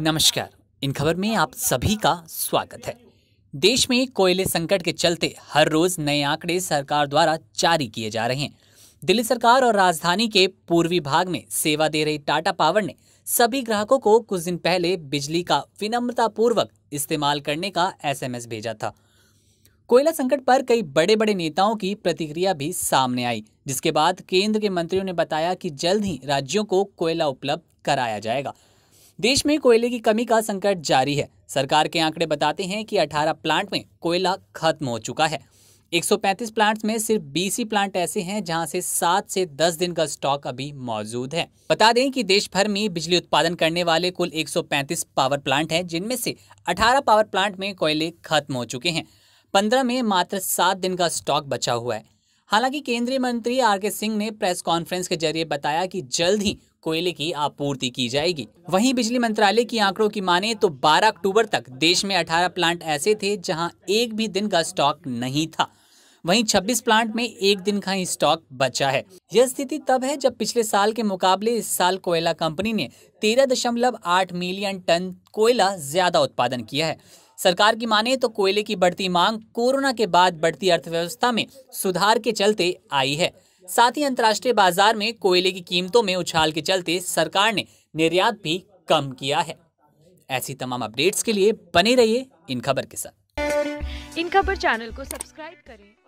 नमस्कार इन खबर में आप सभी का स्वागत है देश में कोयले संकट के चलते हर रोज नए आंकड़े सरकार द्वारा जारी किए जा रहे हैं दिल्ली सरकार और राजधानी के पूर्वी भाग में सेवा दे रही टाटा पावर ने सभी ग्राहकों को कुछ दिन पहले बिजली का विनम्रतापूर्वक इस्तेमाल करने का एसएमएस भेजा था कोयला संकट पर कई बड़े बड़े नेताओं की प्रतिक्रिया भी सामने आई जिसके बाद केंद्र के मंत्रियों ने बताया कि जल्द ही राज्यों को कोयला उपलब्ध कराया जाएगा देश में कोयले की कमी का संकट जारी है सरकार के आंकड़े बताते हैं कि 18 प्लांट में कोयला खत्म हो चुका है 135 प्लांट्स में सिर्फ 20 ही प्लांट ऐसे हैं जहां से 7 से 10 दिन का स्टॉक अभी मौजूद है बता दें कि देश भर में बिजली उत्पादन करने वाले कुल 135 पावर प्लांट हैं जिनमें से 18 पावर प्लांट में कोयले खत्म हो चुके हैं 15 में मात्र 7 दिन का स्टॉक बचा हुआ है हालांकि केंद्रीय मंत्री आर के सिंह ने प्रेस कॉन्फ्रेंस के जरिए बताया कि जल्द ही कोयले की आपूर्ति की जाएगी वहीं बिजली मंत्रालय की आंकड़ों की माने तो 12 अक्टूबर तक देश में 18 प्लांट ऐसे थे जहां एक भी दिन का स्टॉक नहीं था वहीं 26 प्लांट में एक दिन का ही स्टॉक बचा है यह स्थिति तब है जब पिछले साल के मुकाबले इस साल कोयला कंपनी ने तेरह मिलियन टन कोयला ज्यादा उत्पादन किया है सरकार की माने तो कोयले की बढ़ती मांग कोरोना के बाद बढ़ती अर्थव्यवस्था में सुधार के चलते आई है साथ ही अंतर्राष्ट्रीय बाजार में कोयले की कीमतों में उछाल के चलते सरकार ने निर्यात भी कम किया है ऐसी तमाम अपडेट्स के लिए बने रहिए इन खबर के साथ इन खबर चैनल को सब्सक्राइब करें